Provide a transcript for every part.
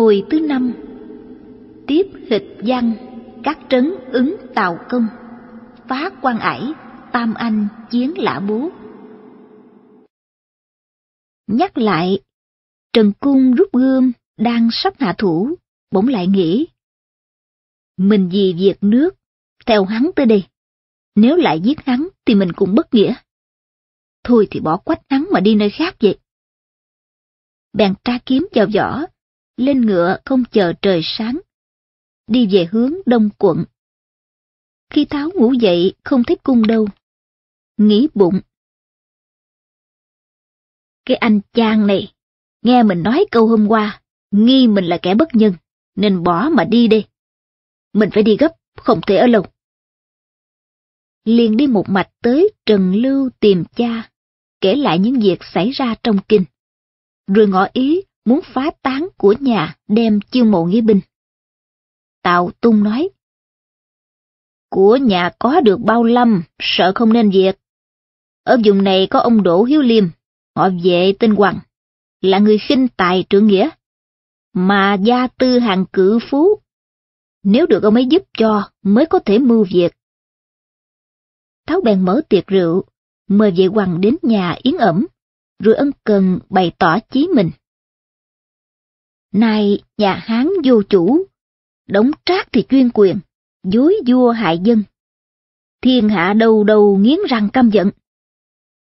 Hồi thứ năm Tiếp hịch văn Các trấn ứng tào công Phá quan ải Tam anh chiến lã bố Nhắc lại Trần Cung rút gươm Đang sắp hạ thủ Bỗng lại nghĩ Mình vì việc nước Theo hắn tới đây Nếu lại giết hắn thì mình cũng bất nghĩa Thôi thì bỏ quách hắn mà đi nơi khác vậy bèn tra kiếm vào vỏ lên ngựa không chờ trời sáng, đi về hướng đông quận. Khi Tháo ngủ dậy không thấy cung đâu, nghĩ bụng. Cái anh chàng này, nghe mình nói câu hôm qua, nghi mình là kẻ bất nhân, nên bỏ mà đi đi. Mình phải đi gấp, không thể ở lâu. Liền đi một mạch tới Trần Lưu tìm cha, kể lại những việc xảy ra trong kinh. Rồi ngỏ ý muốn phá tán của nhà đem chiêu mộ nghĩa binh. Tào Tung nói, Của nhà có được bao lâm, sợ không nên diệt. Ở vùng này có ông Đỗ Hiếu Liêm, họ vệ tên Hoàng, là người khinh tài trưởng nghĩa, mà gia tư hàng cử phú. Nếu được ông ấy giúp cho mới có thể mưu việc. Tháo bèn mở tiệc rượu, mời vệ hoàng đến nhà yến ẩm, rồi ân cần bày tỏ chí mình. Nay nhà Hán vô chủ, đóng trác thì chuyên quyền, dối vua hại dân. Thiên hạ đầu đầu nghiến răng căm giận.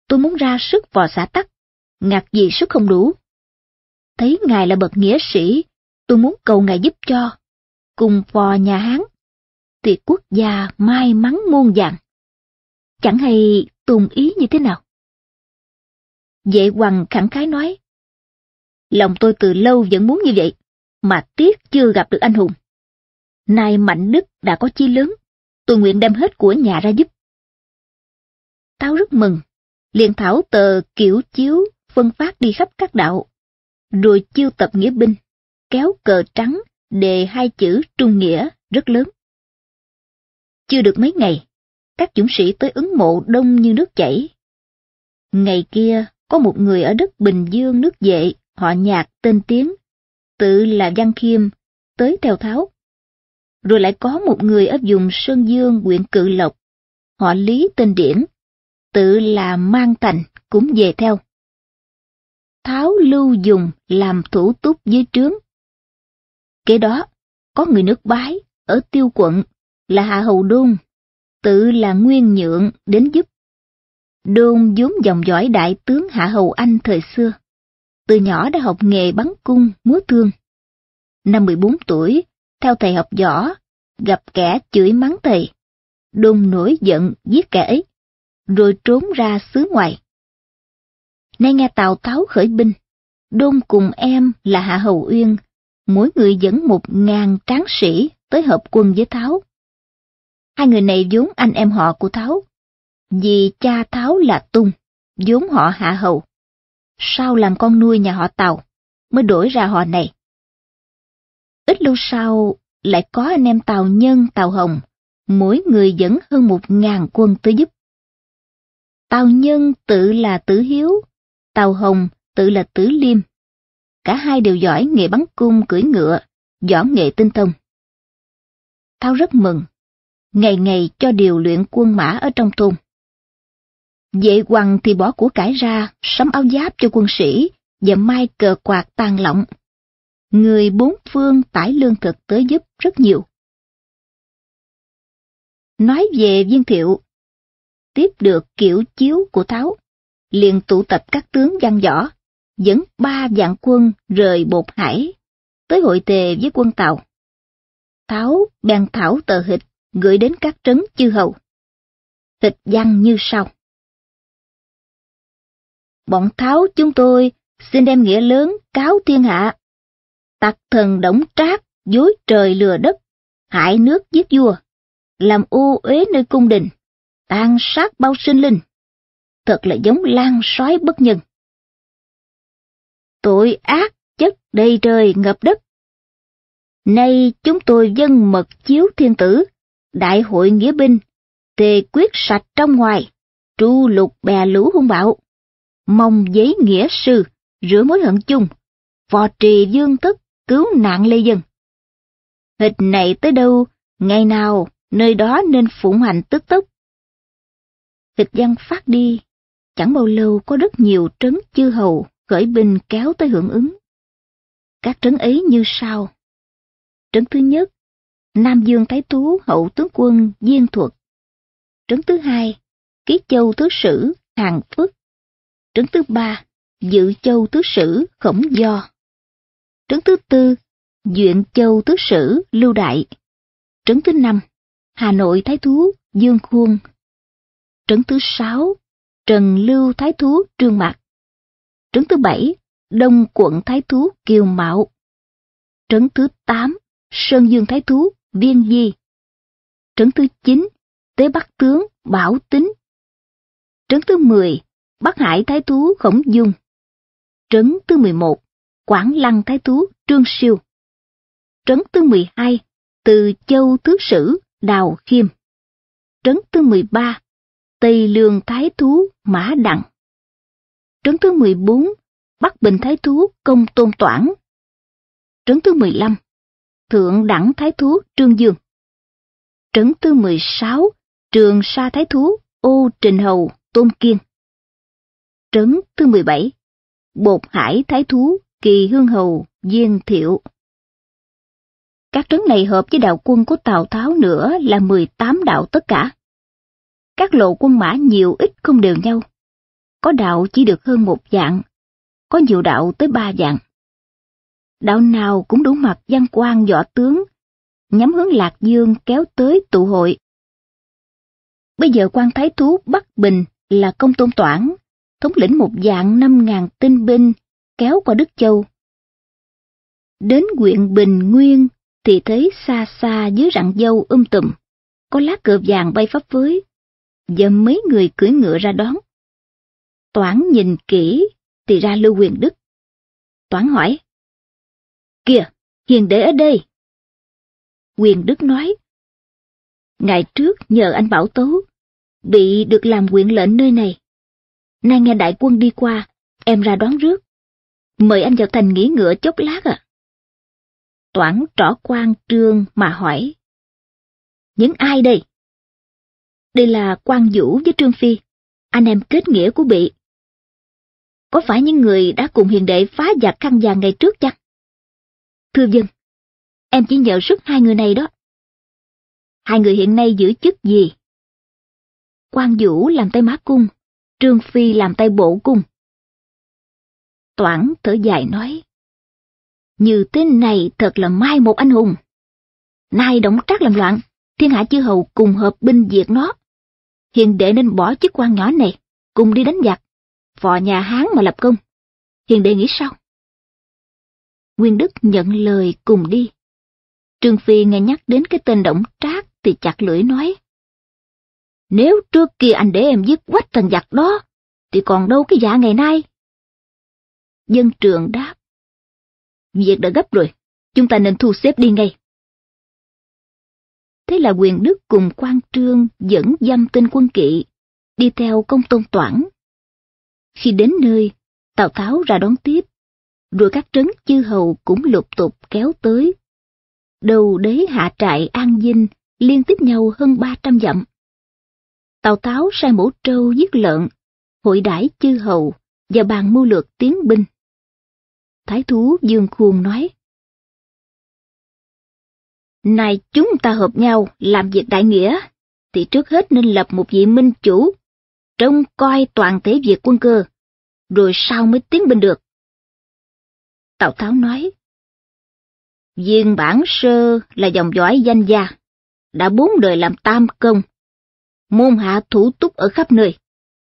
Tôi muốn ra sức vò xả tắc, ngạc gì sức không đủ. Thấy ngài là bậc nghĩa sĩ, tôi muốn cầu ngài giúp cho, cùng phò nhà Hán, thì quốc gia may mắn muôn vàng. Chẳng hay tùng ý như thế nào. Vệ hoàng khẳng khái nói, Lòng tôi từ lâu vẫn muốn như vậy, mà tiếc chưa gặp được anh hùng. Nay Mạnh Đức đã có chi lớn, tôi nguyện đem hết của nhà ra giúp. Tao rất mừng, liền thảo tờ kiểu chiếu phân phát đi khắp các đạo, rồi chiêu tập nghĩa binh, kéo cờ trắng đề hai chữ trung nghĩa rất lớn. Chưa được mấy ngày, các dũng sĩ tới ứng mộ đông như nước chảy. Ngày kia, có một người ở đất Bình Dương nước dậy họ nhạc tên tiếng, tự là Văn Khiêm, tới theo tháo. Rồi lại có một người ở vùng Sơn Dương, huyện Cự Lộc, họ Lý tên Điển, tự là Mang Thành, cũng về theo. Tháo lưu dùng làm thủ túc dưới trướng. Kế đó, có người nước bái ở tiêu quận là Hạ Hầu Đôn, tự là Nguyên Nhượng đến giúp. Đôn vốn dòng dõi đại tướng Hạ Hầu Anh thời xưa từ nhỏ đã học nghề bắn cung, múa thương. Năm 14 tuổi, theo thầy học võ, gặp kẻ chửi mắng thầy, đôn nổi giận giết kẻ ấy, rồi trốn ra xứ ngoài. Nay nghe Tào Tháo khởi binh, đôn cùng em là Hạ Hầu Uyên, mỗi người dẫn một ngàn tráng sĩ tới hợp quân với Tháo. Hai người này vốn anh em họ của Tháo, vì cha Tháo là Tung, vốn họ Hạ Hầu sao làm con nuôi nhà họ Tàu, mới đổi ra họ này. Ít lâu sau, lại có anh em Tàu Nhân, Tàu Hồng, mỗi người dẫn hơn một ngàn quân tới giúp. Tàu Nhân tự là Tử Hiếu, Tàu Hồng tự là Tử Liêm. Cả hai đều giỏi nghề bắn cung cưỡi ngựa, giỏi nghề tinh thông. Tao rất mừng, ngày ngày cho điều luyện quân mã ở trong thôn. Vệ hoàng thì bỏ của cải ra, sắm áo giáp cho quân sĩ, và mai cờ quạt tàn lọng. Người bốn phương tải lương thực tới giúp rất nhiều. Nói về viên thiệu, tiếp được kiểu chiếu của Tháo, liền tụ tập các tướng văn võ, dẫn ba vạn quân rời bột hải, tới hội tề với quân Tàu. Tháo bèn thảo tờ hịch gửi đến các trấn chư hầu. Hịch văn như sau bọn tháo chúng tôi xin đem nghĩa lớn cáo thiên hạ. Tặc thần đổng trác, dối trời lừa đất, hại nước giết vua, làm ô uế nơi cung đình, tàn sát bao sinh linh. Thật là giống lan sói bất nhân. Tội ác chất đầy trời ngập đất. Nay chúng tôi dân mật chiếu thiên tử, đại hội nghĩa binh, tề quyết sạch trong ngoài, tru lục bè lũ hung bạo mong giấy nghĩa sư, rửa mối hận chung, vò trì dương tức, cứu nạn lê dân. Hịch này tới đâu, ngày nào, nơi đó nên phụng hành tức tốc. Hịch văn phát đi, chẳng bao lâu có rất nhiều trấn chư hầu khởi binh kéo tới hưởng ứng. Các trấn ấy như sau. Trấn thứ nhất, Nam Dương Thái Tú hậu tướng quân Diên Thuật. Trấn thứ hai, Ký Châu Thứ Sử Hàng Phước Trấn thứ ba, Dự Châu Thứ Sử Khổng Do. Trấn thứ tư, Duyện Châu Thứ Sử Lưu Đại. Trấn thứ năm, Hà Nội Thái Thú Dương Khuôn. Trấn thứ sáu, Trần Lưu Thái Thú Trương Mạc. Trấn thứ bảy, Đông Quận Thái Thú Kiều Mạo. Trấn thứ tám, Sơn Dương Thái Thú Viên Di. Trấn thứ chín, Tế Bắc Tướng Bảo Tính. Trấn thứ mười, Bắc Hải Thái Thú Khổng Dung, Trấn thứ 11, Quảng Lăng Thái Thú Trương Siêu, Trấn thứ 12, Từ Châu Thứ Sử Đào Khiêm, Trấn thứ 13, Tây Lương Thái Thú Mã Đặng, Trấn thứ 14, Bắc Bình Thái Thú Công Tôn Toản, Trấn thứ 15, Thượng Đẳng Thái Thú Trương Dương, Trấn thứ 16, Trường Sa Thái Thú Ô Trình Hầu Tôn Kiên trấn thứ 17 Bột Hải Thái Thú Kỳ Hương Hầu Diên Thiệu Các trấn này hợp với đạo quân của Tào Tháo nữa là 18 đạo tất cả. Các lộ quân mã nhiều ít không đều nhau. Có đạo chỉ được hơn một dạng, có nhiều đạo tới ba dạng. Đạo nào cũng đủ mặt văn quan võ tướng, nhắm hướng Lạc Dương kéo tới tụ hội. Bây giờ quan thái thú Bắc Bình là công tôn toản thống lĩnh một dạng năm ngàn tinh binh, kéo qua Đức Châu. Đến huyện Bình Nguyên thì thấy xa xa dưới rặng dâu um tùm, có lá cờ vàng bay phấp phới, và mấy người cưỡi ngựa ra đón. Toản nhìn kỹ thì ra Lưu Quyền Đức. Toản hỏi, Kìa, hiền đệ ở đây. Quyền Đức nói, Ngày trước nhờ anh Bảo Tố, bị được làm quyện lệnh nơi này nay nghe đại quân đi qua, em ra đoán rước. Mời anh vào thành nghỉ ngựa chốc lát ạ. Toản trỏ quan trương mà hỏi. Những ai đây? Đây là quan vũ với Trương Phi, anh em kết nghĩa của bị. Có phải những người đã cùng hiền đệ phá giặc khăn vàng ngày trước chăng? Thưa dân, em chỉ nhờ sức hai người này đó. Hai người hiện nay giữ chức gì? Quan Vũ làm tay má cung, Trương Phi làm tay bổ cung. Toản thở dài nói, như tên này thật là mai một anh hùng. Nay động trác làm loạn, thiên hạ chư hầu cùng hợp binh diệt nó. Hiền đệ nên bỏ chức quan nhỏ này, cùng đi đánh giặc, vò nhà Hán mà lập công. Hiền đệ nghĩ sao? Nguyên Đức nhận lời cùng đi. Trương Phi nghe nhắc đến cái tên động trác thì chặt lưỡi nói. Nếu trước kia anh để em giết quách thành giặc đó, thì còn đâu cái dạ ngày nay. Dân trường đáp. Việc đã gấp rồi, chúng ta nên thu xếp đi ngay. Thế là quyền đức cùng quan trương dẫn dâm tên quân kỵ, đi theo công tôn toản. Khi đến nơi, Tào Tháo ra đón tiếp, rồi các trấn chư hầu cũng lục tục kéo tới. Đầu đế hạ trại An Dinh liên tiếp nhau hơn 300 dặm. Tào Tháo sai mổ trâu giết lợn, hội đãi chư hầu và bàn mưu lược tiến binh. Thái thú Dương Khuôn nói, Này chúng ta hợp nhau làm việc đại nghĩa, thì trước hết nên lập một vị minh chủ, trông coi toàn thể việc quân cơ, rồi sau mới tiến binh được. Tào Tháo nói, Viên bản sơ là dòng dõi danh gia, đã bốn đời làm tam công, môn hạ thủ túc ở khắp nơi,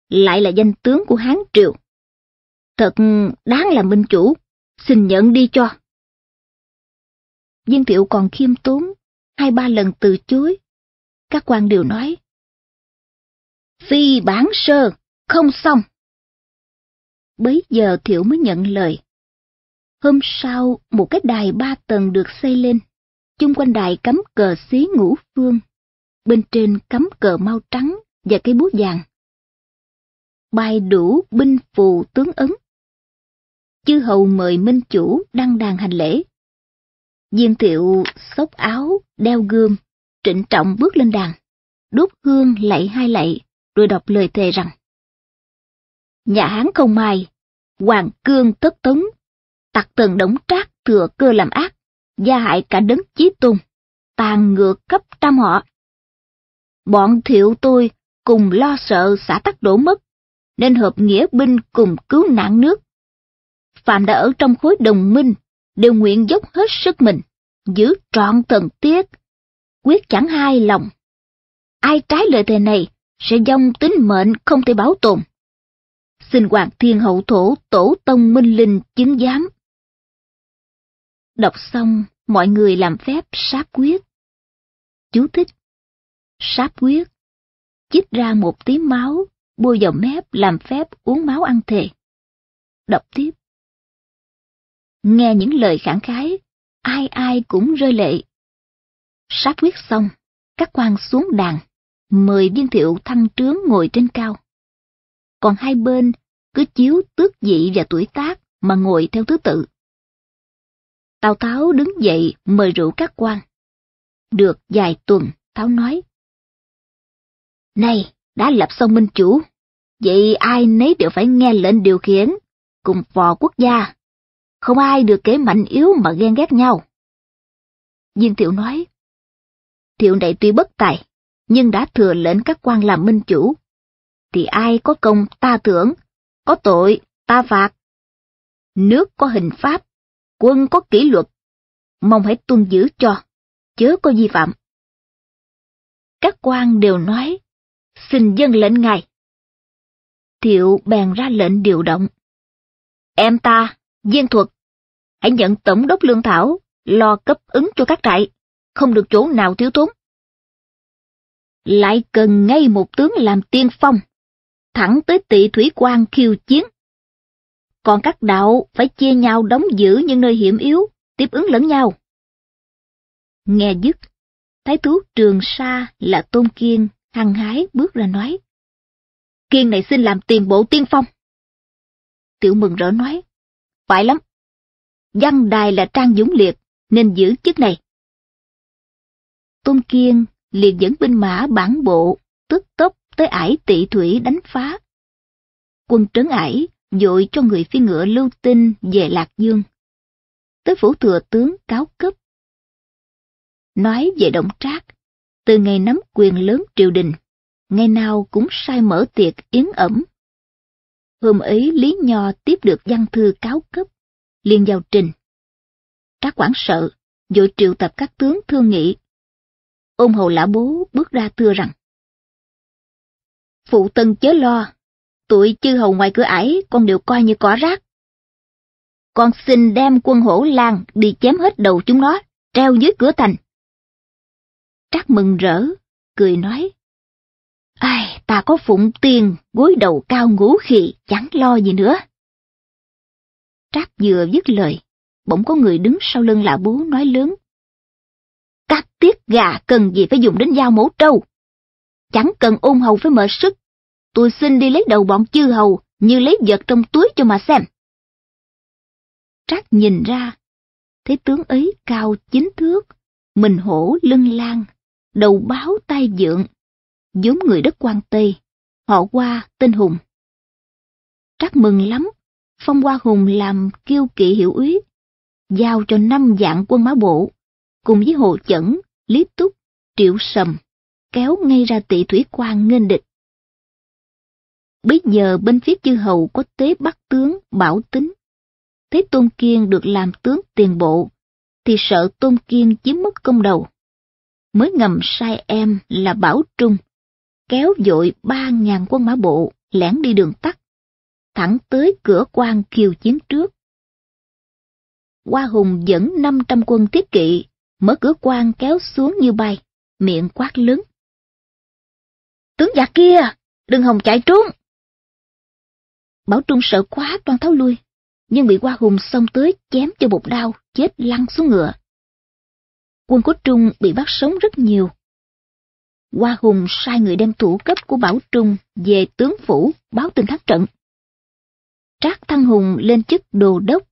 lại là danh tướng của Hán Triều. Thật đáng làm minh chủ, xin nhận đi cho. Viên Thiệu còn khiêm tốn, hai ba lần từ chối. Các quan đều nói, Phi bản sơ, không xong. Bấy giờ Thiệu mới nhận lời. Hôm sau, một cái đài ba tầng được xây lên, chung quanh đài cắm cờ xí ngũ phương, bên trên cắm cờ mau trắng và cây búa vàng. Bài đủ binh phù tướng ấn. Chư hầu mời minh chủ đăng đàn hành lễ. Diên thiệu xốc áo, đeo gươm, trịnh trọng bước lên đàn, đốt hương lạy hai lạy, rồi đọc lời thề rằng. Nhà Hán không mai, Hoàng Cương tất tống, tặc tần đống trác thừa cơ làm ác, gia hại cả đấng chí tung, tàn ngược cấp trăm họ, Bọn thiệu tôi cùng lo sợ xã tắc đổ mất, nên hợp nghĩa binh cùng cứu nạn nước. Phạm đã ở trong khối đồng minh, đều nguyện dốc hết sức mình, giữ trọn thần tiết, quyết chẳng hai lòng. Ai trái lời thề này sẽ dông tính mệnh không thể bảo tồn. Xin Hoàng Thiên Hậu Thổ Tổ Tông Minh Linh chứng giám. Đọc xong, mọi người làm phép sáp quyết. Chú thích sáp huyết chích ra một tí máu, bôi vào mép làm phép uống máu ăn thề. Đọc tiếp. Nghe những lời khẳng khái, ai ai cũng rơi lệ. Sáp huyết xong, các quan xuống đàn, mời viên thiệu thăng trướng ngồi trên cao. Còn hai bên cứ chiếu tước vị và tuổi tác mà ngồi theo thứ tự. Tào Tháo đứng dậy mời rượu các quan. Được vài tuần, Tháo nói. Này, đã lập xong minh chủ, vậy ai nấy đều phải nghe lệnh điều khiển, cùng phò quốc gia. Không ai được kể mạnh yếu mà ghen ghét nhau. Diên Thiệu nói, Thiệu này tuy bất tài, nhưng đã thừa lệnh các quan làm minh chủ. Thì ai có công ta thưởng, có tội ta phạt. Nước có hình pháp, quân có kỷ luật, mong hãy tuân giữ cho, chớ có vi phạm. Các quan đều nói, xin dân lệnh ngài. Thiệu bèn ra lệnh điều động. Em ta, Diên Thuật, hãy nhận tổng đốc lương thảo, lo cấp ứng cho các trại, không được chỗ nào thiếu thốn. Lại cần ngay một tướng làm tiên phong, thẳng tới tị thủy quan khiêu chiến. Còn các đạo phải chia nhau đóng giữ những nơi hiểm yếu, tiếp ứng lẫn nhau. Nghe dứt, Thái thú Trường Sa là Tôn Kiên hăng hái bước ra nói. Kiên này xin làm tiền bộ tiên phong. Tiểu mừng rỡ nói, phải lắm. Văn đài là trang dũng liệt, nên giữ chức này. Tôn Kiên liền dẫn binh mã bản bộ, tức tốc tới ải tị thủy đánh phá. Quân trấn ải dội cho người phi ngựa lưu tin về Lạc Dương. Tới phủ thừa tướng cáo cấp. Nói về động trác, từ ngày nắm quyền lớn triều đình, ngày nào cũng sai mở tiệc yến ẩm. Hôm ấy Lý Nho tiếp được văn thư cáo cấp, liền vào trình. Các quản sợ, vội triệu tập các tướng thương nghị. Ôn hầu lã bố bước ra thưa rằng, Phụ tân chớ lo, tụi chư hầu ngoài cửa ải con đều coi như cỏ rác. Con xin đem quân hổ lang đi chém hết đầu chúng nó, treo dưới cửa thành, Trác mừng rỡ, cười nói. Ai, ta có phụng tiên, gối đầu cao ngũ khị, chẳng lo gì nữa. Trác vừa dứt lời, bỗng có người đứng sau lưng lão bố nói lớn. Các tiết gà cần gì phải dùng đến dao mổ trâu. Chẳng cần ôn hầu phải mở sức. Tôi xin đi lấy đầu bọn chư hầu như lấy vật trong túi cho mà xem. Trác nhìn ra, thấy tướng ấy cao chính thước, mình hổ lưng lan, đầu báo tay dượng, giống người đất quan Tây, họ qua tên Hùng. Trác mừng lắm, phong qua Hùng làm kiêu kỵ hiểu úy, giao cho năm dạng quân mã bộ, cùng với Hồ Chẩn, Lý Túc, Triệu Sầm, kéo ngay ra tị thủy quan nghênh địch. Bây giờ bên phía chư hầu có tế bắc tướng Bảo Tính. Thế Tôn Kiên được làm tướng tiền bộ, thì sợ Tôn Kiên chiếm mất công đầu mới ngầm sai em là Bảo Trung, kéo dội ba ngàn quân mã bộ lẻn đi đường tắt, thẳng tới cửa quan kiều chiến trước. Hoa Hùng dẫn 500 quân thiết kỵ, mở cửa quan kéo xuống như bay, miệng quát lớn. Tướng già kia, đừng hồng chạy trốn. Bảo Trung sợ quá toàn tháo lui, nhưng bị Hoa Hùng xông tới chém cho một đau chết lăn xuống ngựa quân của Trung bị bắt sống rất nhiều. Hoa Hùng sai người đem thủ cấp của Bảo Trung về tướng phủ báo tin thắng trận. Trác Thăng Hùng lên chức đồ đốc.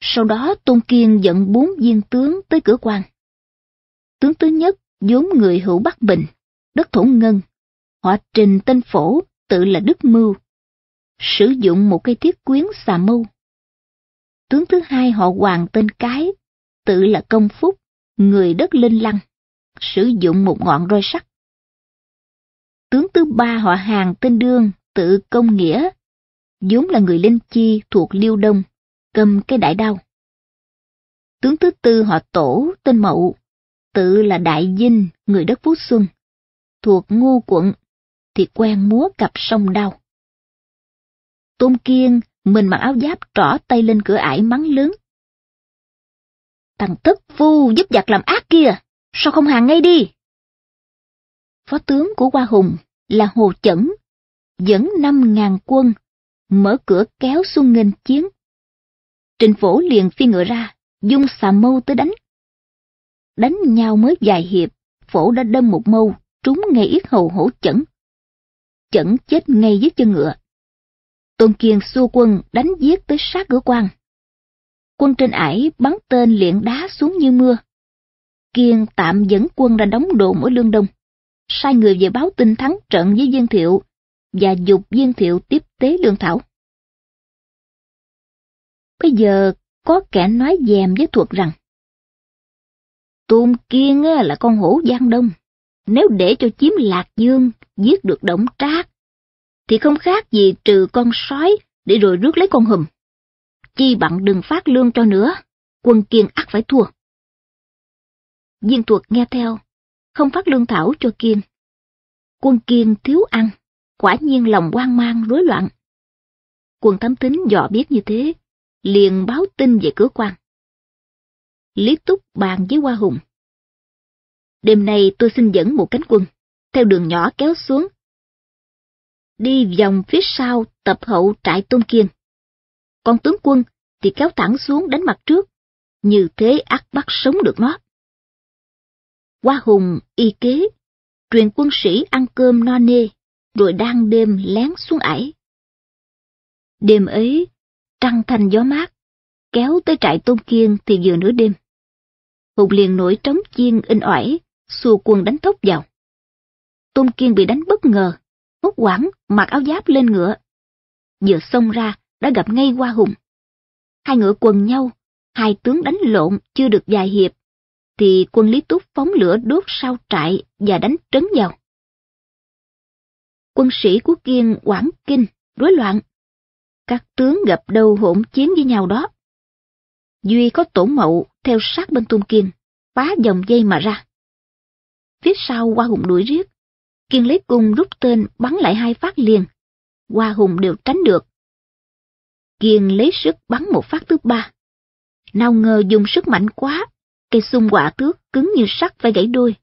Sau đó Tôn Kiên dẫn bốn viên tướng tới cửa quan. Tướng thứ nhất vốn người hữu Bắc Bình, đất thổ ngân, họ trình tên phổ tự là Đức Mưu, sử dụng một cây thiết quyến xà mưu. Tướng thứ hai họ hoàng tên Cái, tự là Công Phúc, người đất linh lăng, sử dụng một ngọn roi sắt. Tướng thứ ba họ hàng tên Đương, tự công nghĩa, vốn là người linh chi thuộc Liêu Đông, cầm cái đại đao. Tướng thứ tư họ Tổ tên Mậu, tự là Đại Dinh, người đất Phú Xuân, thuộc Ngô quận, thì quen múa cặp sông đao. Tôn Kiên, mình mặc áo giáp trỏ tay lên cửa ải mắng lớn. Thằng thất phu giúp giặc làm ác kia, sao không hàng ngay đi? Phó tướng của Hoa Hùng là Hồ Chẩn, dẫn năm ngàn quân, mở cửa kéo xuống nghênh chiến. Trình phổ liền phi ngựa ra, dung xà mâu tới đánh. Đánh nhau mới vài hiệp, phổ đã đâm một mâu, trúng ngay yết hầu hổ chẩn. Chẩn chết ngay dưới chân ngựa. Tôn Kiên xua quân đánh giết tới sát cửa quan quân trên ải bắn tên liện đá xuống như mưa. Kiên tạm dẫn quân ra đóng đồn ở Lương Đông, sai người về báo tin thắng trận với Viên Thiệu và dục Viên Thiệu tiếp tế Lương Thảo. Bây giờ có kẻ nói dèm với thuật rằng Tôn Kiên là con hổ Giang Đông, nếu để cho chiếm Lạc Dương giết được Động Trác, thì không khác gì trừ con sói để rồi rước lấy con hùm chi bạn đừng phát lương cho nữa, quân kiên ắt phải thua. Diên Thuật nghe theo, không phát lương thảo cho kiên. Quân kiên thiếu ăn, quả nhiên lòng hoang mang rối loạn. Quân thám tính dò biết như thế, liền báo tin về cửa quan. Lý Túc bàn với Hoa Hùng. Đêm nay tôi xin dẫn một cánh quân, theo đường nhỏ kéo xuống. Đi vòng phía sau tập hậu trại Tôn Kiên còn tướng quân thì kéo thẳng xuống đánh mặt trước, như thế ác bắt sống được nó. Qua hùng y kế, truyền quân sĩ ăn cơm no nê, rồi đang đêm lén xuống ải. Đêm ấy, trăng thanh gió mát, kéo tới trại tôn kiên thì vừa nửa đêm. Hùng liền nổi trống chiên in ỏi xù quân đánh thốc vào. Tôn Kiên bị đánh bất ngờ, hốt quảng, mặc áo giáp lên ngựa. Vừa xông ra, đã gặp ngay qua Hùng. Hai ngựa quần nhau, hai tướng đánh lộn chưa được dài hiệp, thì quân Lý Túc phóng lửa đốt sau trại và đánh trấn vào. Quân sĩ của Kiên quảng kinh, rối loạn. Các tướng gặp đầu hỗn chiến với nhau đó. Duy có tổ mậu theo sát bên tung Kiên, phá dòng dây mà ra. Phía sau qua Hùng đuổi riết, Kiên lấy cung rút tên bắn lại hai phát liền. qua Hùng đều tránh được, Kiên lấy sức bắn một phát thứ ba. Nào ngờ dùng sức mạnh quá, cây xung quả tước cứng như sắt phải gãy đuôi,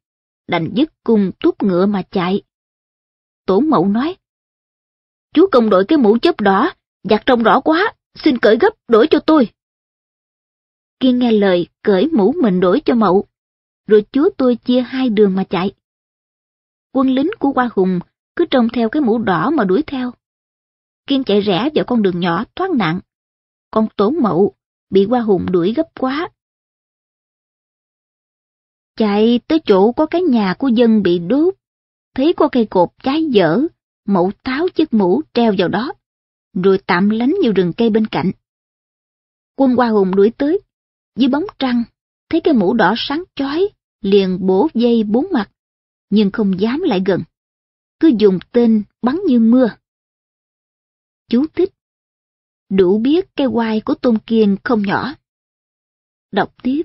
đành dứt cùng túp ngựa mà chạy. Tổ mẫu nói, Chú công đội cái mũ chớp đỏ, giặt trông rõ quá, xin cởi gấp đổi cho tôi. Kiên nghe lời cởi mũ mình đổi cho mẫu, rồi chúa tôi chia hai đường mà chạy. Quân lính của Hoa Hùng cứ trông theo cái mũ đỏ mà đuổi theo, Kiên chạy rẽ vào con đường nhỏ thoát nạn. Con tốn mậu, bị Hoa Hùng đuổi gấp quá. Chạy tới chỗ có cái nhà của dân bị đốt, thấy có cây cột cháy dở, mậu táo chiếc mũ treo vào đó, rồi tạm lánh nhiều rừng cây bên cạnh. Quân Hoa Hùng đuổi tới, dưới bóng trăng, thấy cái mũ đỏ sáng chói, liền bổ dây bốn mặt, nhưng không dám lại gần. Cứ dùng tên bắn như mưa. Chú thích. Đủ biết cái quai của Tôn Kiên không nhỏ. Đọc tiếp.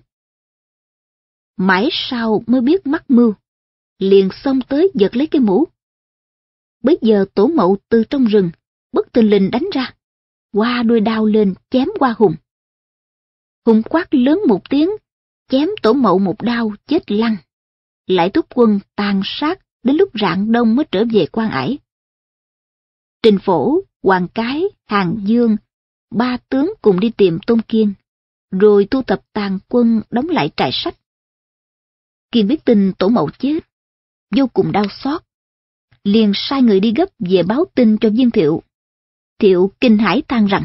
Mãi sau mới biết mắc mưu, liền xông tới giật lấy cái mũ. Bây giờ tổ mậu từ trong rừng, bất tình lình đánh ra, qua đuôi đao lên chém qua Hùng. Hùng quát lớn một tiếng, chém tổ mậu một đao chết lăn. Lại thúc quân tàn sát đến lúc rạng đông mới trở về quan ải. Trình phổ Hoàng Cái, Hàng Dương, ba tướng cùng đi tìm Tôn Kiên, rồi thu tập tàn quân đóng lại trại sách. Kiên biết tin tổ mẫu chết, vô cùng đau xót, liền sai người đi gấp về báo tin cho Viên Thiệu. Thiệu kinh hãi than rằng,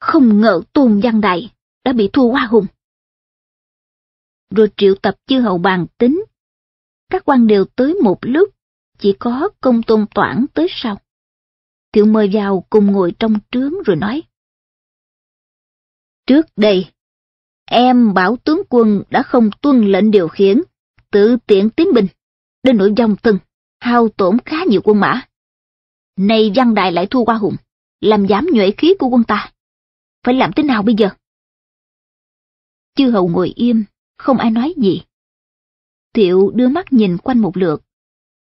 không ngờ Tôn Văn Đại đã bị thua hoa hùng. Rồi triệu tập chư hầu bàn tính, các quan đều tới một lúc, chỉ có công tôn toản tới sau. Thiệu mời vào cùng ngồi trong trướng rồi nói. Trước đây, em bảo tướng quân đã không tuân lệnh điều khiển, tự tiện tiến binh, đến nỗi dòng từng, hao tổn khá nhiều quân mã. Nay văn đại lại thua qua hùng, làm giảm nhuệ khí của quân ta. Phải làm thế nào bây giờ? Chư hầu ngồi im, không ai nói gì. Thiệu đưa mắt nhìn quanh một lượt,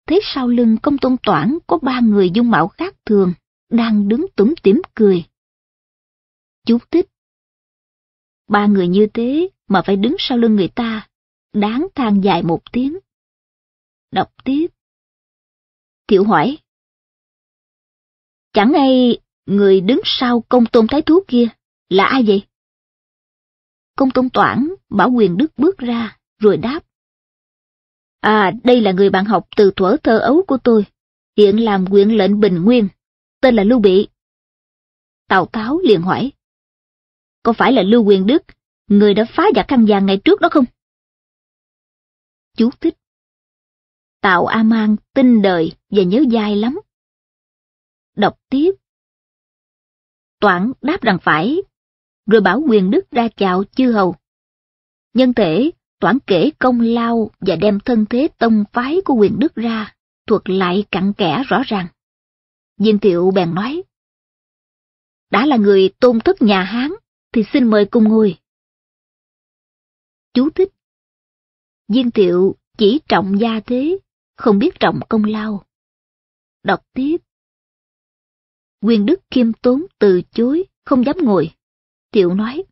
thấy sau lưng công tôn toản có ba người dung mạo khác thường, đang đứng tủm tỉm cười. Chú thích Ba người như thế mà phải đứng sau lưng người ta, đáng than dài một tiếng. Đọc tiếp. Thiệu hỏi. Chẳng hay người đứng sau công tôn thái thú kia là ai vậy? Công tôn toản bảo quyền đức bước ra rồi đáp. À, đây là người bạn học từ thuở thơ ấu của tôi, hiện làm quyền lệnh Bình Nguyên, tên là Lưu Bị. Tào Tháo liền hỏi, có phải là Lưu Quyền Đức, người đã phá giặc căn vàng ngày trước đó không? Chú thích Tào A Mang tin đời và nhớ dai lắm. Đọc tiếp. Toản đáp rằng phải, rồi bảo quyền đức ra chào chư hầu. Nhân thể toản kể công lao và đem thân thế tông phái của quyền đức ra, thuật lại cặn kẽ rõ ràng. Diên thiệu bèn nói, đã là người tôn thất nhà Hán, thì xin mời cùng ngồi. Chú thích Diên thiệu chỉ trọng gia thế, không biết trọng công lao. Đọc tiếp Quyền Đức khiêm tốn từ chối, không dám ngồi. Tiệu nói,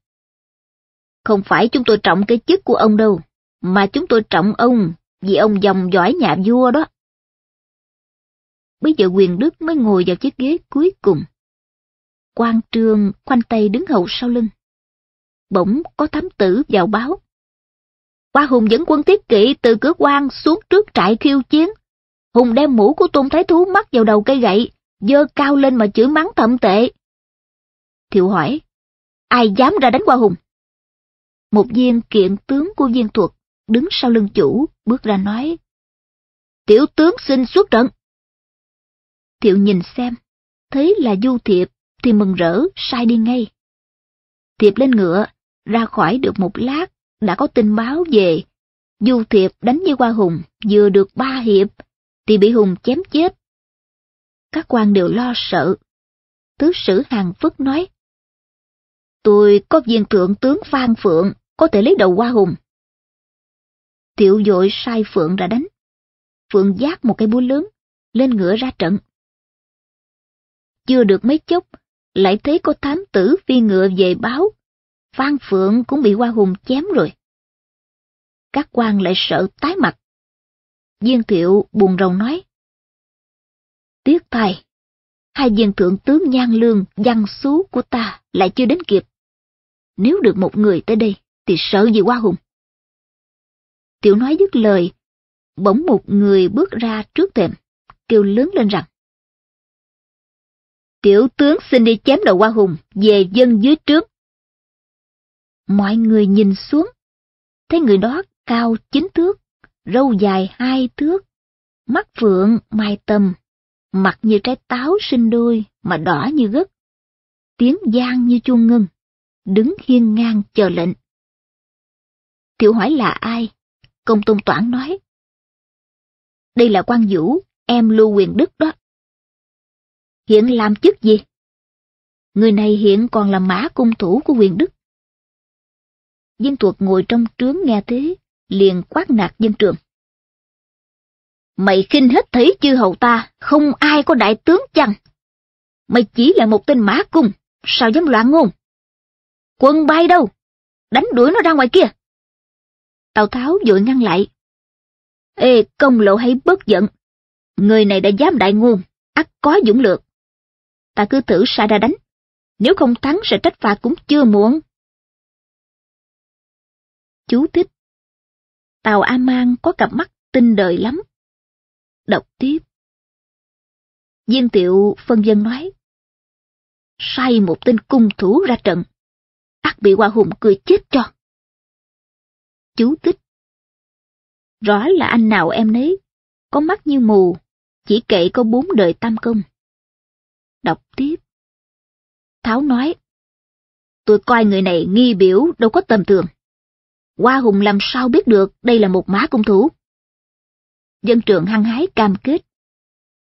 không phải chúng tôi trọng cái chức của ông đâu, mà chúng tôi trọng ông vì ông dòng giỏi nhà vua đó. Bây giờ quyền đức mới ngồi vào chiếc ghế cuối cùng. quan trương khoanh tay đứng hậu sau lưng. Bỗng có thám tử vào báo. Qua hùng dẫn quân tiếp kỵ từ cửa quan xuống trước trại khiêu chiến. Hùng đem mũ của tôn thái thú mắc vào đầu cây gậy, dơ cao lên mà chửi mắng thậm tệ. Thiệu hỏi, ai dám ra đánh qua hùng? một viên kiện tướng của viên thuật đứng sau lưng chủ bước ra nói tiểu tướng xin xuất trận thiệu nhìn xem thấy là du thiệp thì mừng rỡ sai đi ngay thiệp lên ngựa ra khỏi được một lát đã có tin báo về du thiệp đánh với hoa hùng vừa được ba hiệp thì bị hùng chém chết các quan đều lo sợ tứ sử hàng phất nói tôi có viên thượng tướng phan phượng có thể lấy đầu qua hùng. Tiểu dội sai Phượng ra đánh. Phượng giác một cái búa lớn, lên ngựa ra trận. Chưa được mấy chốc, lại thấy có thám tử phi ngựa về báo. Phan Phượng cũng bị qua Hùng chém rồi. Các quan lại sợ tái mặt. Viên Thiệu buồn rầu nói. Tiếc tài, hai viên thượng tướng nhan lương văn xú của ta lại chưa đến kịp. Nếu được một người tới đây, thì sợ gì qua hùng. Tiểu nói dứt lời, bỗng một người bước ra trước thềm, kêu lớn lên rằng. Tiểu tướng xin đi chém đầu qua hùng, về dân dưới trước. Mọi người nhìn xuống, thấy người đó cao chín thước, râu dài hai thước, mắt phượng mai tầm, mặt như trái táo sinh đôi mà đỏ như gất, tiếng giang như chuông ngân, đứng hiên ngang chờ lệnh. Thiệu hỏi là ai? Công tôn toản nói. Đây là quan vũ, em Lưu Quyền Đức đó. Hiện làm chức gì? Người này hiện còn là mã cung thủ của quyền Đức. Dân tuột ngồi trong trướng nghe thế, liền quát nạt dân trường. Mày khinh hết thấy chư hầu ta, không ai có đại tướng chăng? Mày chỉ là một tên mã cung, sao dám loạn ngôn? Quân bay đâu? Đánh đuổi nó ra ngoài kia! Tào Tháo vội ngăn lại. Ê, công lộ hay bớt giận. Người này đã dám đại ngôn, ắt có dũng lược. Ta cứ thử xa ra đánh. Nếu không thắng sẽ trách phạt cũng chưa muộn. Chú thích. Tào A Mang có cặp mắt tinh đời lắm. Đọc tiếp. Viên tiệu phân dân nói. Sai một tên cung thủ ra trận. ắt bị Hoa Hùng cười chết cho chú tích Rõ là anh nào em nấy, có mắt như mù, chỉ kệ có bốn đời tam công. Đọc tiếp. Tháo nói, tôi coi người này nghi biểu đâu có tầm thường. Hoa Hùng làm sao biết được đây là một má công thủ? Dân trường hăng hái cam kết.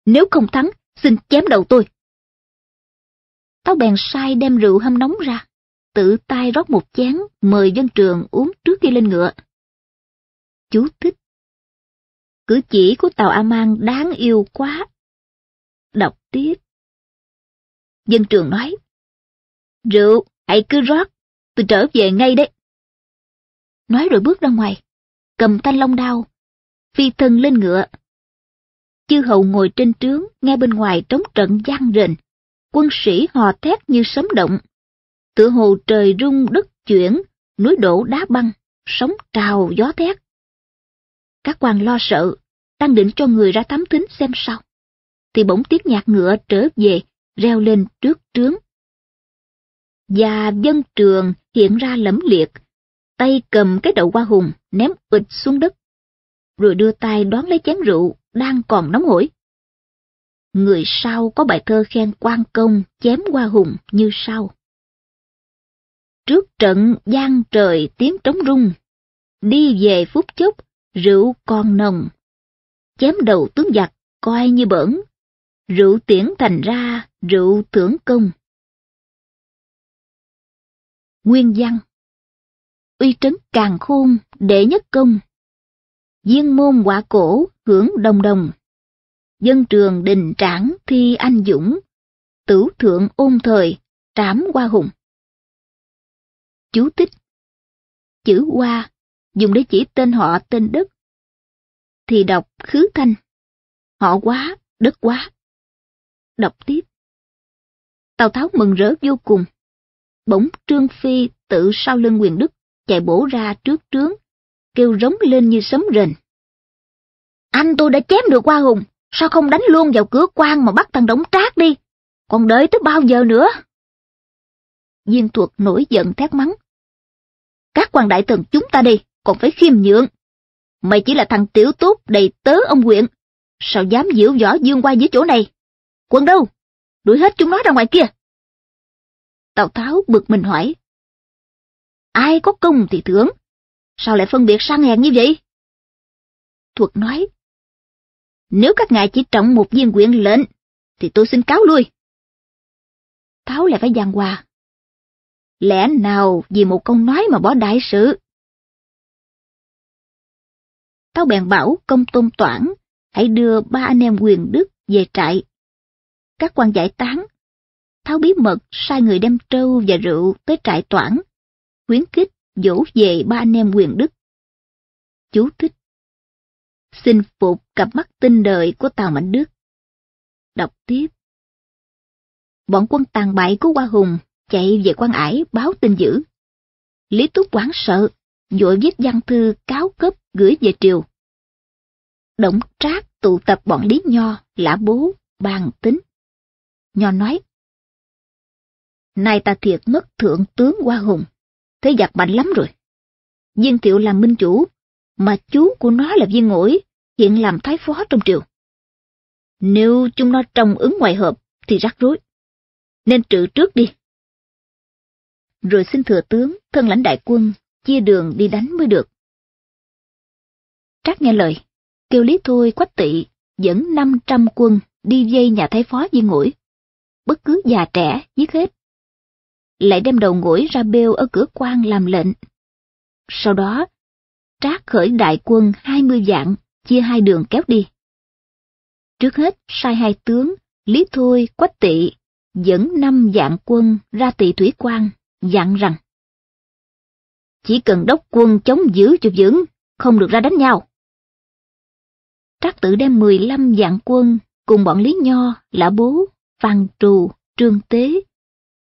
Nếu không thắng, xin chém đầu tôi. Tao bèn sai đem rượu hâm nóng ra tự tay rót một chén mời dân trường uống trước khi lên ngựa. Chú thích Cử chỉ của Tàu A Mang đáng yêu quá. Đọc tiếp. Dân trường nói, Rượu, hãy cứ rót, tôi trở về ngay đấy. Nói rồi bước ra ngoài, cầm thanh long đao, phi thân lên ngựa. Chư hầu ngồi trên trướng, nghe bên ngoài trống trận gian rền, quân sĩ hò thét như sấm động tựa hồ trời rung đất chuyển, núi đổ đá băng, sóng trào gió thét. Các quan lo sợ, đang định cho người ra thám thính xem sao. Thì bỗng tiếng nhạc ngựa trở về, reo lên trước trướng. Và dân trường hiện ra lẫm liệt, tay cầm cái đậu hoa hùng ném ụt xuống đất, rồi đưa tay đoán lấy chén rượu đang còn nóng hổi. Người sau có bài thơ khen quan công chém hoa hùng như sau trước trận gian trời tiếng trống rung, đi về phút chốc, rượu còn nồng. Chém đầu tướng giặc, coi như bẩn, rượu tiễn thành ra, rượu thưởng công. Nguyên văn Uy trấn càng khôn, đệ nhất công. Viên môn quả cổ, hưởng đồng đồng. Dân trường đình trảng thi anh dũng, tửu thượng ôn thời, trám qua hùng. Chú thích Chữ Hoa dùng để chỉ tên họ tên đất. Thì đọc khứ thanh. Họ quá, đất quá. Đọc tiếp. Tào Tháo mừng rỡ vô cùng. Bỗng Trương Phi tự sau lưng quyền đức chạy bổ ra trước trướng, kêu rống lên như sấm rền. Anh tôi đã chém được qua Hùng, sao không đánh luôn vào cửa quan mà bắt thằng Đống Trác đi? Còn đợi tới bao giờ nữa? Diên tuột nổi giận thét mắng. Các quan đại thần chúng ta đi, còn phải khiêm nhượng. Mày chỉ là thằng tiểu tốt đầy tớ ông huyện. Sao dám diễu võ dương qua dưới chỗ này? Quân đâu? Đuổi hết chúng nó ra ngoài kia. Tào Tháo bực mình hỏi. Ai có công thì thưởng, sao lại phân biệt sang hèn như vậy? Thuật nói. Nếu các ngài chỉ trọng một viên quyện lệnh, thì tôi xin cáo lui. Tháo lại phải giàn hòa. Lẽ nào vì một câu nói mà bỏ đại sự? Tao bèn bảo công tôn toản, hãy đưa ba anh em quyền đức về trại. Các quan giải tán, tháo bí mật sai người đem trâu và rượu tới trại toản, khuyến khích dỗ về ba anh em quyền đức. Chú thích Xin phục cặp mắt tinh đời của Tào Mạnh Đức. Đọc tiếp Bọn quân tàn bại của Hoa Hùng chạy về quan ải báo tin dữ. Lý Túc quán sợ, vội viết văn thư cáo cấp gửi về triều. Động trác tụ tập bọn Lý Nho, Lã Bố, Bàn Tính. Nho nói, Nay ta thiệt mất thượng tướng Hoa Hùng, thế giặc mạnh lắm rồi. Viên Thiệu làm minh chủ, mà chú của nó là Viên Ngỗi, hiện làm thái phó trong triều. Nếu chúng nó trong ứng ngoài hợp thì rắc rối. Nên trừ trước đi, rồi xin thừa tướng, thân lãnh đại quân, chia đường đi đánh mới được. Trác nghe lời, kêu Lý Thôi quách tị, dẫn 500 quân đi dây nhà thái phó viên ngũi. Bất cứ già trẻ, giết hết. Lại đem đầu ngũi ra bêu ở cửa quan làm lệnh. Sau đó, Trác khởi đại quân 20 vạn, chia hai đường kéo đi. Trước hết, sai hai tướng, Lý Thôi, Quách Tị, dẫn năm vạn quân ra tị thủy quan dặn rằng Chỉ cần đốc quân chống giữ cho dưỡng, không được ra đánh nhau. Trác tử đem mười lăm vạn quân cùng bọn Lý Nho, Lã Bố, Văn Trù, Trương Tế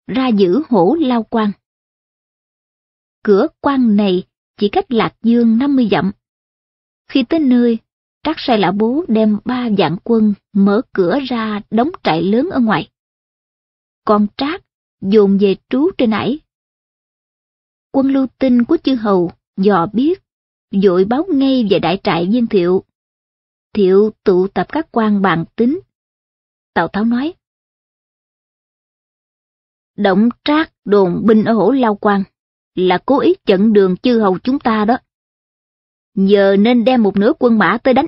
ra giữ hổ lao quan. Cửa quan này chỉ cách Lạc Dương năm mươi dặm. Khi tới nơi, Trác sai Lã Bố đem ba vạn quân mở cửa ra đóng trại lớn ở ngoài. Còn Trác dồn về trú trên ải. Quân lưu tinh của chư hầu dò biết, dội báo ngay về đại trại viên thiệu. Thiệu tụ tập các quan bàn tính. Tào Tháo nói, Động trác đồn binh ở hổ lao quan là cố ý chặn đường chư hầu chúng ta đó. Giờ nên đem một nửa quân mã tới đánh.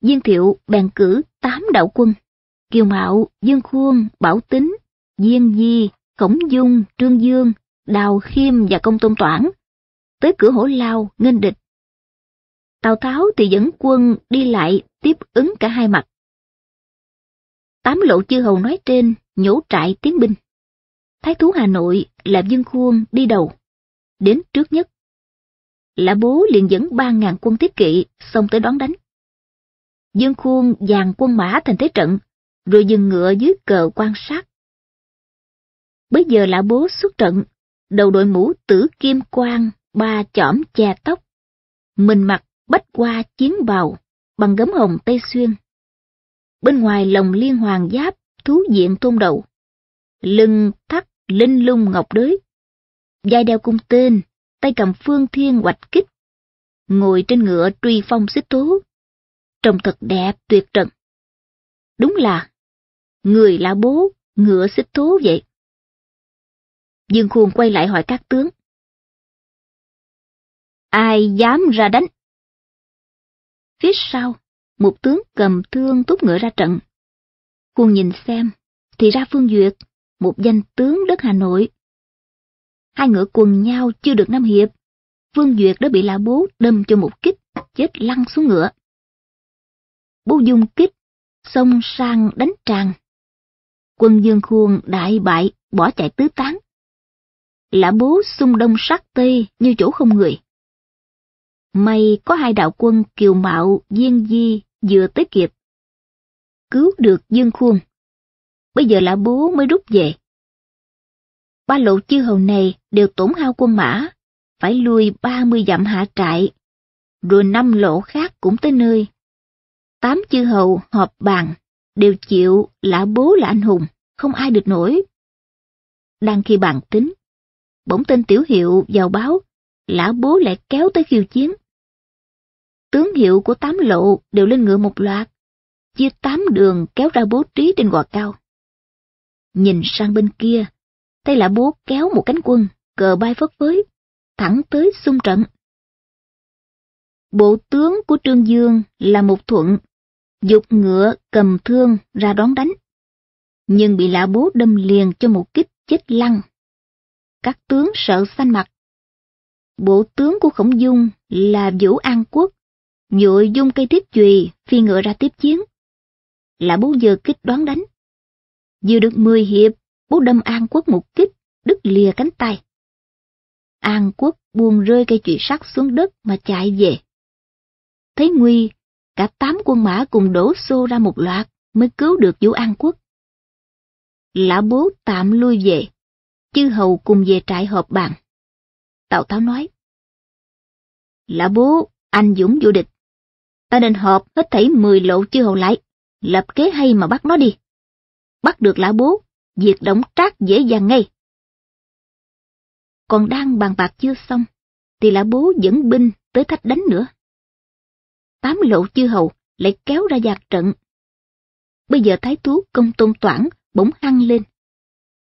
Viên thiệu bèn cử tám đạo quân, Kiều Mạo, Dương Khuôn, Bảo Tính, Diên Di, Cổng Dung, Trương Dương, Đào Khiêm và Công Tôn Toản, tới cửa hổ lao nghênh địch. Tào Tháo thì dẫn quân đi lại tiếp ứng cả hai mặt. Tám lộ chư hầu nói trên nhổ trại tiến binh. Thái thú Hà Nội là Dương Khuôn đi đầu, đến trước nhất. Lã bố liền dẫn ba ngàn quân tiết kỵ xông tới đón đánh. Dương Khuôn dàn quân mã thành thế trận, rồi dừng ngựa dưới cờ quan sát Bây giờ lão bố xuất trận, đầu đội mũ tử kim quang, ba chỏm che tóc. Mình mặc bách qua chiến bào, bằng gấm hồng tây xuyên. Bên ngoài lồng liên hoàng giáp, thú diện tôn đầu. Lưng thắt linh lung ngọc đới. Vai đeo cung tên, tay cầm phương thiên hoạch kích. Ngồi trên ngựa truy phong xích tố. Trông thật đẹp tuyệt trần. Đúng là, người lão bố, ngựa xích tố vậy. Dương Khuôn quay lại hỏi các tướng. Ai dám ra đánh? Phía sau, một tướng cầm thương túc ngựa ra trận. Khuôn nhìn xem, thì ra Phương Duyệt, một danh tướng đất Hà Nội. Hai ngựa quần nhau chưa được năm hiệp, Phương Duyệt đã bị lã bố đâm cho một kích, chết lăn xuống ngựa. Bố dung kích, xông sang đánh tràn. Quân Dương Khuôn đại bại, bỏ chạy tứ tán lã bố xung đông sát tây như chỗ không người. May có hai đạo quân kiều mạo, diên di vừa tới kịp. Cứu được dương khuôn. Bây giờ lã bố mới rút về. Ba lộ chư hầu này đều tổn hao quân mã, phải lui ba mươi dặm hạ trại. Rồi năm lộ khác cũng tới nơi. Tám chư hầu họp bàn, đều chịu lã bố là anh hùng, không ai được nổi. Đang khi bàn tính, bỗng tên tiểu hiệu vào báo, lã bố lại kéo tới khiêu chiến. Tướng hiệu của tám lộ đều lên ngựa một loạt, chia tám đường kéo ra bố trí trên gò cao. Nhìn sang bên kia, tay lã bố kéo một cánh quân, cờ bay phất phới, thẳng tới xung trận. Bộ tướng của Trương Dương là một thuận, dục ngựa cầm thương ra đón đánh, nhưng bị lã bố đâm liền cho một kích chết lăn các tướng sợ xanh mặt. Bộ tướng của Khổng Dung là Vũ An Quốc, nhội dung cây tiếp chùy phi ngựa ra tiếp chiến. Là bố giờ kích đoán đánh. Vừa được 10 hiệp, bố đâm An Quốc một kích, đứt lìa cánh tay. An Quốc buông rơi cây chùy sắt xuống đất mà chạy về. Thấy nguy, cả tám quân mã cùng đổ xô ra một loạt mới cứu được Vũ An Quốc. Lã bố tạm lui về chư hầu cùng về trại họp bàn. Tào Tháo nói, Lã bố, anh dũng vô địch. Ta nên họp hết thảy mười lộ chư hầu lại, lập kế hay mà bắt nó đi. Bắt được lã bố, diệt đổng trác dễ dàng ngay. Còn đang bàn bạc chưa xong, thì lã bố dẫn binh tới thách đánh nữa. Tám lộ chư hầu lại kéo ra giạc trận. Bây giờ Thái Tú công tôn toản bỗng hăng lên,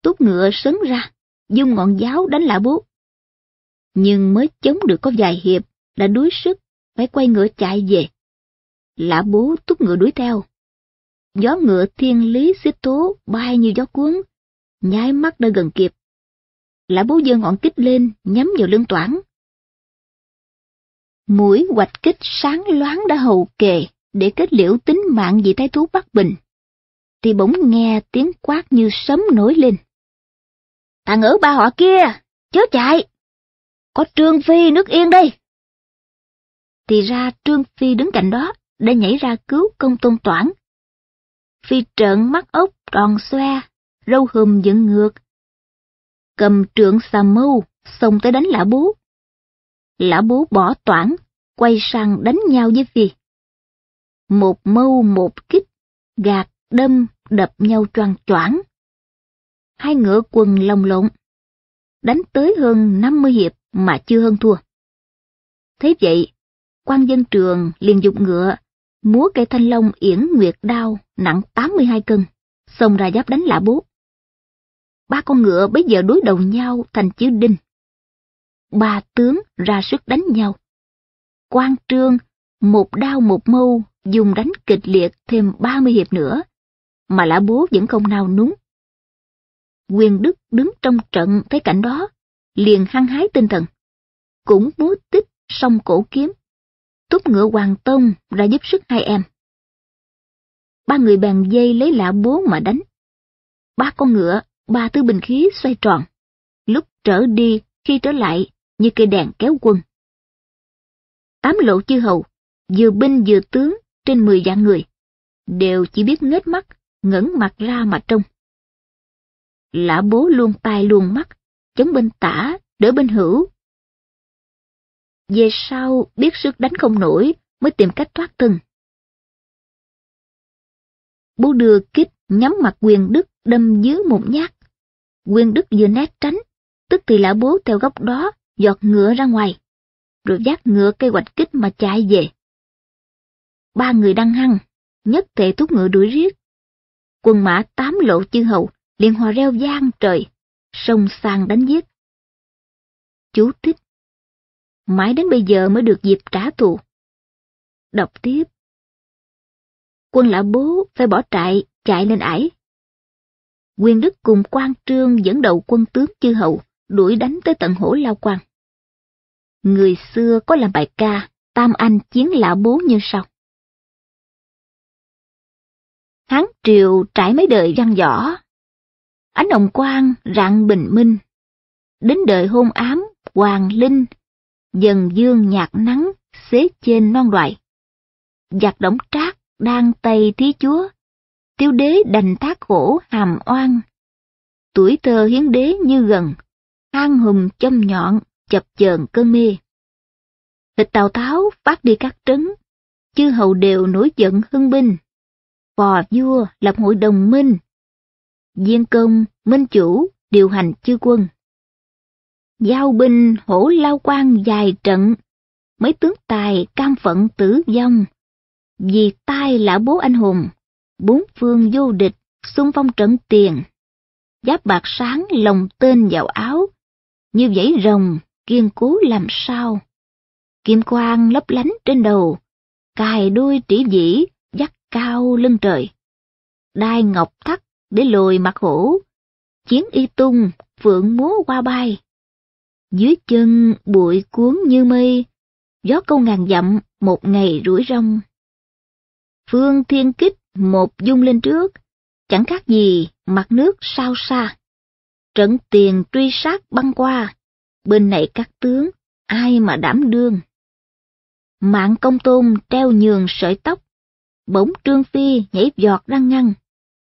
Tốt ngựa sấn ra, dung ngọn giáo đánh lạ bố. Nhưng mới chống được có vài hiệp, đã đuối sức, phải quay ngựa chạy về. Lạ bố túc ngựa đuổi theo. Gió ngựa thiên lý xích tố bay như gió cuốn, nhái mắt đã gần kịp. lạ bố giơ ngọn kích lên, nhắm vào lưng toản. Mũi hoạch kích sáng loáng đã hầu kề để kết liễu tính mạng vị thái thú Bắc Bình. Thì bỗng nghe tiếng quát như sấm nổi lên thằng à, ở ba họ kia, chớ chạy. Có Trương Phi nước yên đây. Thì ra Trương Phi đứng cạnh đó, đã nhảy ra cứu công tôn toản. Phi trợn mắt ốc tròn xoe, râu hùm dựng ngược. Cầm trượng xà mưu, xông tới đánh lã bố Lã bố bỏ toản, quay sang đánh nhau với Phi. Một mưu một kích, gạt đâm đập nhau choang choảng hai ngựa quần lồng lộn. Đánh tới hơn 50 hiệp mà chưa hơn thua. Thế vậy, quan dân trường liền dục ngựa, múa cây thanh long yển nguyệt đao nặng 82 cân, xông ra giáp đánh lạ bố. Ba con ngựa bây giờ đối đầu nhau thành chữ đinh. Ba tướng ra sức đánh nhau. Quan trương, một đao một mâu, dùng đánh kịch liệt thêm 30 hiệp nữa, mà lã bố vẫn không nao núng. Quyền Đức đứng trong trận thấy cảnh đó, liền hăng hái tinh thần. Cũng búa tích song cổ kiếm, túc ngựa Hoàng Tông ra giúp sức hai em. Ba người bàn dây lấy lạ búa mà đánh. Ba con ngựa, ba thứ bình khí xoay tròn. Lúc trở đi, khi trở lại, như cây đèn kéo quân. Tám lộ chư hầu, vừa binh vừa tướng trên mười vạn người, đều chỉ biết ngết mắt, ngẩng mặt ra mà trông lã bố luôn tai luôn mắt, chống bên tả, đỡ bên hữu. Về sau, biết sức đánh không nổi, mới tìm cách thoát thân. Bố đưa kích nhắm mặt quyền đức đâm dưới một nhát. Quyền đức vừa né tránh, tức thì lã bố theo góc đó giọt ngựa ra ngoài, rồi giác ngựa cây hoạch kích mà chạy về. Ba người đăng hăng, nhất thể thúc ngựa đuổi riết. Quân mã tám lộ chư hầu, liền hòa reo giang trời, sông sang đánh giết. Chú thích. Mãi đến bây giờ mới được dịp trả thù. Đọc tiếp. Quân lão bố phải bỏ trại, chạy lên ải. Nguyên Đức cùng quan Trương dẫn đầu quân tướng chư hậu, đuổi đánh tới tận hổ lao quan. Người xưa có làm bài ca, Tam Anh chiến lão bố như sau. Hán triều trải mấy đời răng võ, ánh hồng quang rạng bình minh. Đến đời hôn ám, hoàng linh, dần dương nhạt nắng, xế trên non loại. Giặc đóng trác, đang tay thí chúa, tiêu đế đành thác gỗ hàm oan. Tuổi thơ hiến đế như gần, hang hùng châm nhọn, chập chờn cơn mê. Hịch Tào Tháo phát đi các trấn, chư hầu đều nổi giận hưng binh. Phò vua lập hội đồng minh, viên công, minh chủ, điều hành chư quân. Giao binh hổ lao quan dài trận, mấy tướng tài cam phận tử vong. Vì tai lão bố anh hùng, bốn phương vô địch, xung phong trận tiền. Giáp bạc sáng lồng tên vào áo, như dãy rồng, kiên cố làm sao. Kim quang lấp lánh trên đầu, cài đuôi trĩ dĩ, dắt cao lưng trời. Đai ngọc thắt để lùi mặt hổ, chiến y tung, phượng múa qua bay. Dưới chân bụi cuốn như mây, gió câu ngàn dặm một ngày rủi rong. Phương thiên kích một dung lên trước, chẳng khác gì mặt nước sao xa. Trận tiền truy sát băng qua, bên này các tướng, ai mà đảm đương. Mạng công tôn treo nhường sợi tóc, bỗng trương phi nhảy giọt đang ngăn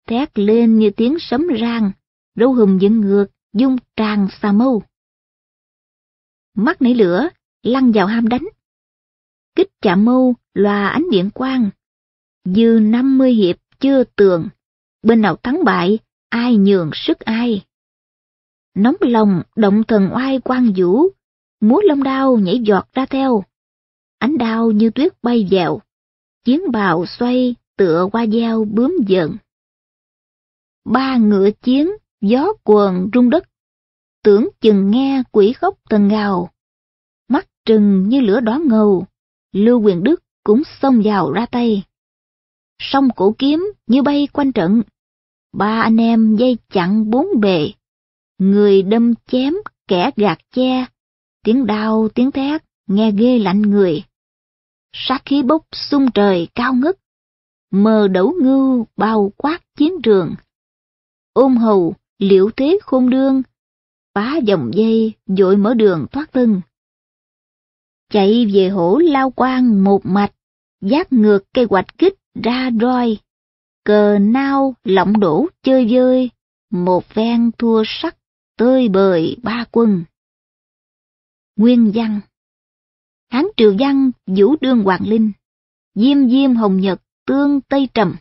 thét lên như tiếng sấm rang, râu hùm dựng ngược, dung tràn xà mâu. Mắt nảy lửa, lăn vào ham đánh. Kích chạm mâu, loà ánh điện quang. Dư năm mươi hiệp chưa tường, bên nào thắng bại, ai nhường sức ai. Nóng lòng, động thần oai quang vũ, múa lông đao nhảy giọt ra theo. Ánh đao như tuyết bay dẹo, chiến bào xoay tựa qua dao bướm giận ba ngựa chiến, gió cuồn rung đất. Tưởng chừng nghe quỷ khóc tần gào. Mắt trừng như lửa đỏ ngầu, Lưu Quyền Đức cũng xông vào ra tay. Song cổ kiếm như bay quanh trận, ba anh em dây chặn bốn bề. Người đâm chém, kẻ gạt che, tiếng đau tiếng thét, nghe ghê lạnh người. Sát khí bốc sung trời cao ngất, mờ đấu ngưu bao quát chiến trường ôm hầu, liễu thế khôn đương, phá dòng dây, dội mở đường thoát thân. Chạy về hổ lao quang một mạch, giác ngược cây hoạch kích ra roi, cờ nao lọng đổ chơi vơi, một ven thua sắc tơi bời ba quân. Nguyên văn Hán Triều Văn, Vũ Đương Hoàng Linh, Diêm Diêm Hồng Nhật, Tương Tây Trầm,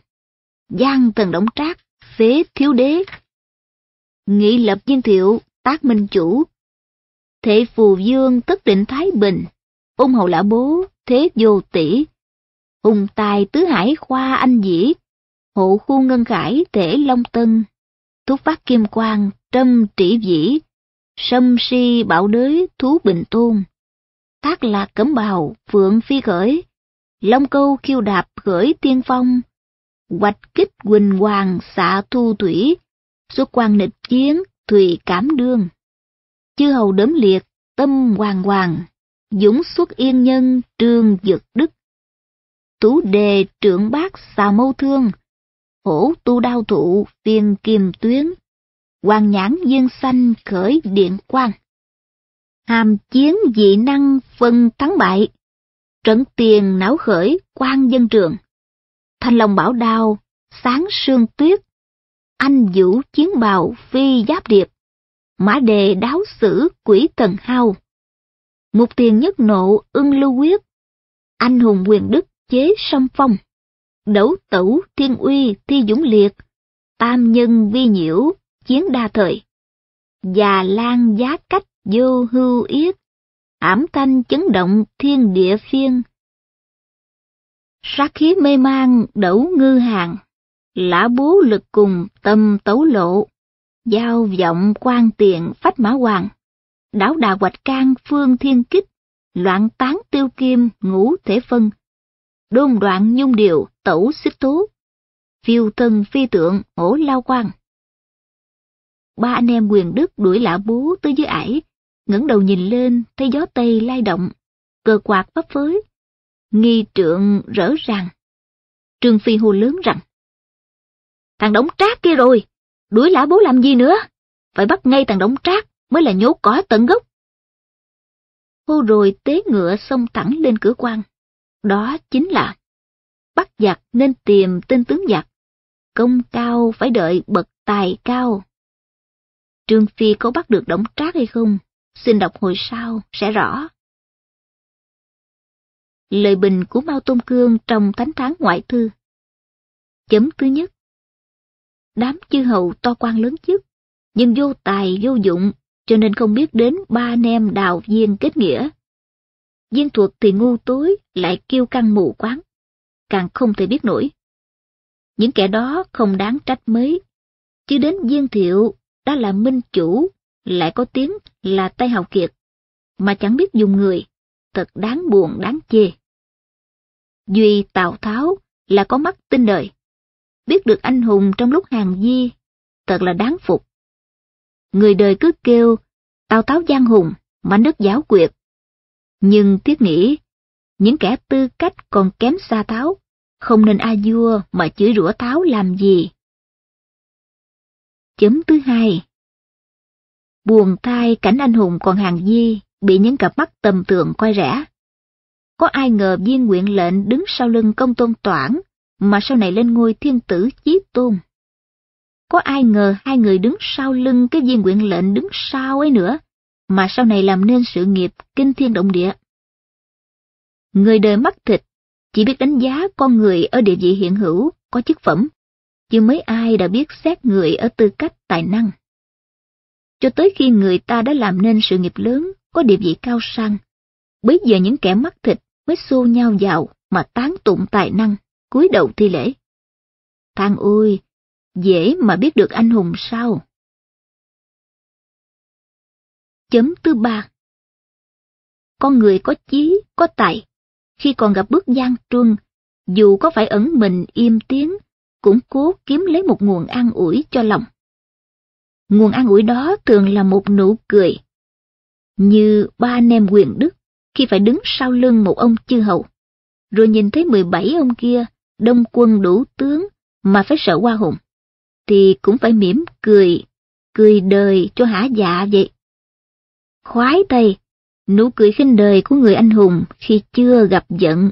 Giang Tần động Trác, phế thiếu đế. Nghị lập viên thiệu, tác minh chủ. Thế phù dương tất định thái bình, ung hậu lã bố, thế vô tỷ. Hùng tài tứ hải khoa anh dĩ, hộ khu ngân khải thể long tân. Thúc phát kim quang, trâm trĩ dĩ, sâm si bảo đới thú bình tôn. tác lạc cấm bào, phượng phi khởi, long câu khiêu đạp gửi tiên phong hoạch kích quỳnh hoàng xạ thu thủy, xuất quan nịch chiến, thủy cảm đương. Chư hầu đớm liệt, tâm hoàng hoàng, dũng xuất yên nhân, trương dực đức. Tú đề trưởng bác xà mâu thương, hổ tu đao thụ, phiên kiềm tuyến. Hoàng nhãn dương xanh khởi điện quang. Hàm chiến dị năng phân thắng bại, trận tiền não khởi quan dân trường Thanh Long Bảo Đao, Sáng Sương Tuyết, Anh Vũ Chiến Bào Phi Giáp Điệp, Mã Đề Đáo Sử Quỷ thần Hao, Mục Tiền Nhất Nộ Ưng Lưu Quyết, Anh Hùng Quyền Đức Chế sâm Phong, Đấu Tẩu Thiên Uy Thi Dũng Liệt, Tam Nhân Vi Nhiễu Chiến Đa Thời, Già Lan Giá Cách Vô Hưu Yết, Ảm Thanh Chấn Động Thiên Địa Phiên, sát khí mê mang đẩu ngư hàng, lã bố lực cùng tâm tấu lộ, giao vọng quan tiền phách mã hoàng, đảo đà hoạch can phương thiên kích, loạn tán tiêu kim ngũ thể phân, đôn đoạn nhung điệu tẩu xích tố, phiêu thân phi tượng ổ lao quang Ba anh em quyền đức đuổi lã bố tới dưới ải, ngẩng đầu nhìn lên thấy gió tây lay động, cờ quạt bắp phới, Nghi trượng rỡ ràng. Trương Phi hô lớn rằng, Thằng đống trác kia rồi, đuổi lã bố làm gì nữa? Phải bắt ngay thằng đống trác mới là nhốt cỏ tận gốc. Hô rồi tế ngựa xông thẳng lên cửa quan. Đó chính là bắt giặc nên tìm tên tướng giặc. Công cao phải đợi bậc tài cao. Trương Phi có bắt được đống trác hay không? Xin đọc hồi sau, sẽ rõ lời bình của Mao Tôn Cương trong Thánh Tháng Ngoại Thư. Chấm thứ nhất Đám chư hầu to quan lớn chức, nhưng vô tài vô dụng, cho nên không biết đến ba nem đào viên kết nghĩa. Viên thuật thì ngu tối, lại kêu căng mù quáng, càng không thể biết nổi. Những kẻ đó không đáng trách mấy, chứ đến viên thiệu đã là minh chủ, lại có tiếng là tay hào kiệt, mà chẳng biết dùng người, thật đáng buồn đáng chê. Duy Tào Tháo là có mắt tinh đời. Biết được anh hùng trong lúc hàng di, thật là đáng phục. Người đời cứ kêu, Tào Tháo giang hùng, mà nước giáo quyệt. Nhưng thiết nghĩ, những kẻ tư cách còn kém xa Tháo, không nên a vua mà chửi rủa Tháo làm gì. Chấm thứ hai Buồn thai cảnh anh hùng còn hàng di, bị những cặp mắt tầm tượng coi rẻ. Có ai ngờ viên nguyện lệnh đứng sau lưng công tôn toản, mà sau này lên ngôi thiên tử chí tôn. Có ai ngờ hai người đứng sau lưng cái viên nguyện lệnh đứng sau ấy nữa, mà sau này làm nên sự nghiệp kinh thiên động địa. Người đời mắt thịt chỉ biết đánh giá con người ở địa vị hiện hữu có chức phẩm, chứ mấy ai đã biết xét người ở tư cách tài năng. Cho tới khi người ta đã làm nên sự nghiệp lớn, có địa vị cao sang, bây giờ những kẻ mắc thịt mới xô nhau vào mà tán tụng tài năng, cúi đầu thi lễ. Thang ôi, dễ mà biết được anh hùng sao? Chấm thứ ba Con người có chí, có tài, khi còn gặp bước gian truân, dù có phải ẩn mình im tiếng, cũng cố kiếm lấy một nguồn an ủi cho lòng. Nguồn an ủi đó thường là một nụ cười, như ba anh em quyền đức khi phải đứng sau lưng một ông chư hầu. Rồi nhìn thấy 17 ông kia, đông quân đủ tướng mà phải sợ hoa hùng, thì cũng phải mỉm cười, cười đời cho hả dạ vậy. Khoái tay, nụ cười khinh đời của người anh hùng khi chưa gặp giận